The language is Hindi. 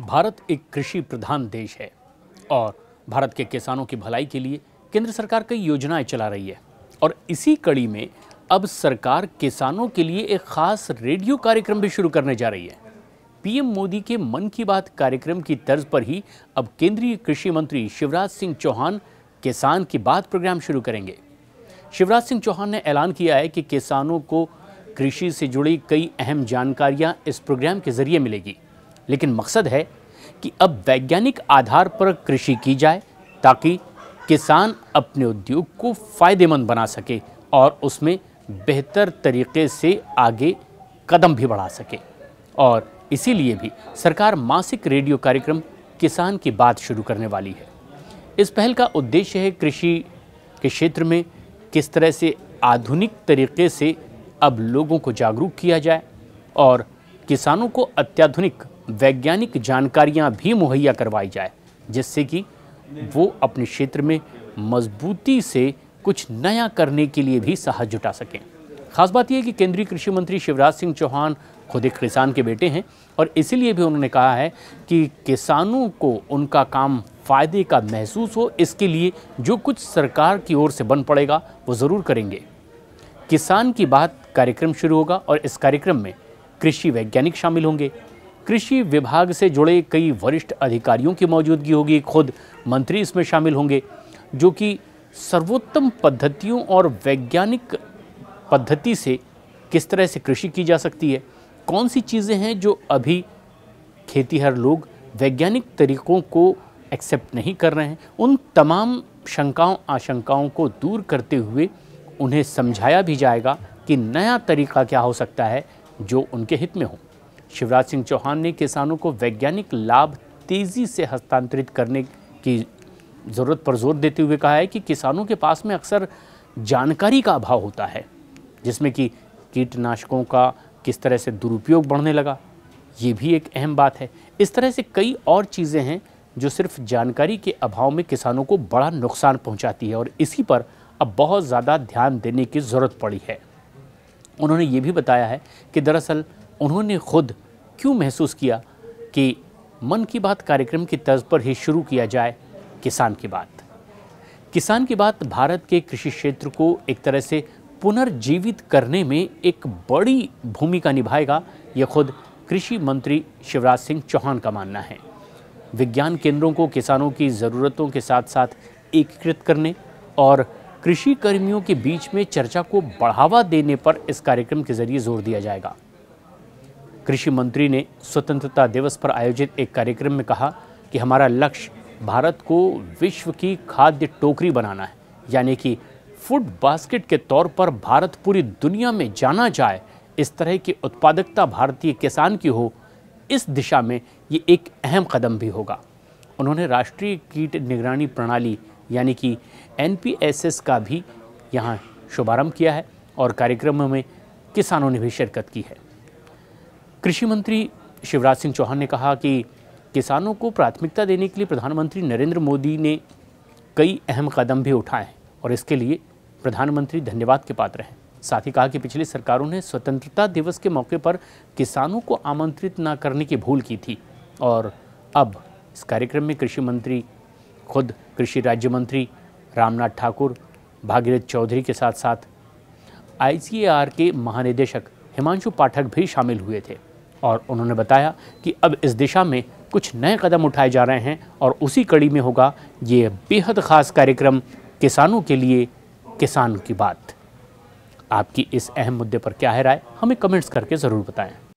भारत एक कृषि प्रधान देश है और भारत के किसानों की भलाई के लिए केंद्र सरकार कई योजनाएं चला रही है और इसी कड़ी में अब सरकार किसानों के लिए एक खास रेडियो कार्यक्रम भी शुरू करने जा रही है पीएम मोदी के मन की बात कार्यक्रम की तर्ज पर ही अब केंद्रीय कृषि मंत्री शिवराज सिंह चौहान किसान की बात प्रोग्राम शुरू करेंगे शिवराज सिंह चौहान ने ऐलान किया है कि किसानों को कृषि से जुड़ी कई अहम जानकारियां इस प्रोग्राम के जरिए मिलेगी लेकिन मकसद है कि अब वैज्ञानिक आधार पर कृषि की जाए ताकि किसान अपने उद्योग को फ़ायदेमंद बना सके और उसमें बेहतर तरीके से आगे कदम भी बढ़ा सके और इसीलिए भी सरकार मासिक रेडियो कार्यक्रम किसान की बात शुरू करने वाली है इस पहल का उद्देश्य है कृषि के क्षेत्र में किस तरह से आधुनिक तरीके से अब लोगों को जागरूक किया जाए और किसानों को अत्याधुनिक वैज्ञानिक जानकारियाँ भी मुहैया करवाई जाए जिससे कि वो अपने क्षेत्र में मजबूती से कुछ नया करने के लिए भी साहस जुटा सकें खास बात यह कि केंद्रीय कृषि मंत्री शिवराज सिंह चौहान खुद एक किसान के बेटे हैं और इसीलिए भी उन्होंने कहा है कि किसानों को उनका काम फ़ायदे का महसूस हो इसके लिए जो कुछ सरकार की ओर से बन पड़ेगा वो ज़रूर करेंगे किसान की बात कार्यक्रम शुरू होगा और इस कार्यक्रम में कृषि वैज्ञानिक शामिल होंगे कृषि विभाग से जुड़े कई वरिष्ठ अधिकारियों की मौजूदगी होगी खुद मंत्री इसमें शामिल होंगे जो कि सर्वोत्तम पद्धतियों और वैज्ञानिक पद्धति से किस तरह से कृषि की जा सकती है कौन सी चीज़ें हैं जो अभी खेतीहर लोग वैज्ञानिक तरीकों को एक्सेप्ट नहीं कर रहे हैं उन तमाम शंकाओं आशंकाओं को दूर करते हुए उन्हें समझाया भी जाएगा कि नया तरीका क्या हो सकता है जो उनके हित में हो शिवराज सिंह चौहान ने किसानों को वैज्ञानिक लाभ तेजी से हस्तांतरित करने की ज़रूरत पर जोर देते हुए कहा है कि किसानों के पास में अक्सर जानकारी का अभाव होता है जिसमें कि कीटनाशकों का किस तरह से दुरुपयोग बढ़ने लगा ये भी एक अहम बात है इस तरह से कई और चीज़ें हैं जो सिर्फ जानकारी के अभाव में किसानों को बड़ा नुकसान पहुंचाती है और इसी पर अब बहुत ज़्यादा ध्यान देने की ज़रूरत पड़ी है उन्होंने ये भी बताया है कि दरअसल उन्होंने खुद क्यों महसूस किया कि मन की बात कार्यक्रम की तर्ज पर ही शुरू किया जाए किसान की बात किसान की बात भारत के कृषि क्षेत्र को एक तरह से पुनर्जीवित करने में एक बड़ी भूमिका निभाएगा यह खुद कृषि मंत्री शिवराज सिंह चौहान का मानना है विज्ञान केंद्रों को किसानों की ज़रूरतों के साथ साथ एकीकृत करने और कृषि कर्मियों के बीच में चर्चा को बढ़ावा देने पर इस कार्यक्रम के जरिए जोर दिया जाएगा कृषि मंत्री ने स्वतंत्रता दिवस पर आयोजित एक कार्यक्रम में कहा कि हमारा लक्ष्य भारत को विश्व की खाद्य टोकरी बनाना है यानी कि फूड बास्केट के तौर पर भारत पूरी दुनिया में जाना जाए इस तरह की उत्पादकता भारतीय किसान की हो इस दिशा में ये एक अहम कदम भी होगा उन्होंने राष्ट्रीय कीट निगरानी प्रणाली यानी कि एन का भी यहाँ शुभारम्भ किया है और कार्यक्रम में किसानों ने भी शिरकत की है कृषि मंत्री शिवराज सिंह चौहान ने कहा कि किसानों को प्राथमिकता देने के लिए प्रधानमंत्री नरेंद्र मोदी ने कई अहम कदम भी उठाए हैं और इसके लिए प्रधानमंत्री धन्यवाद के पात्र हैं साथ ही कहा कि पिछली सरकारों ने स्वतंत्रता दिवस के मौके पर किसानों को आमंत्रित न करने की भूल की थी और अब इस कार्यक्रम में कृषि मंत्री खुद कृषि राज्य मंत्री रामनाथ ठाकुर भागीरथ चौधरी के साथ साथ आई के महानिदेशक हिमांशु पाठक भी शामिल हुए थे और उन्होंने बताया कि अब इस दिशा में कुछ नए कदम उठाए जा रहे हैं और उसी कड़ी में होगा ये बेहद ख़ास कार्यक्रम किसानों के लिए किसान की बात आपकी इस अहम मुद्दे पर क्या है राय हमें कमेंट्स करके ज़रूर बताएं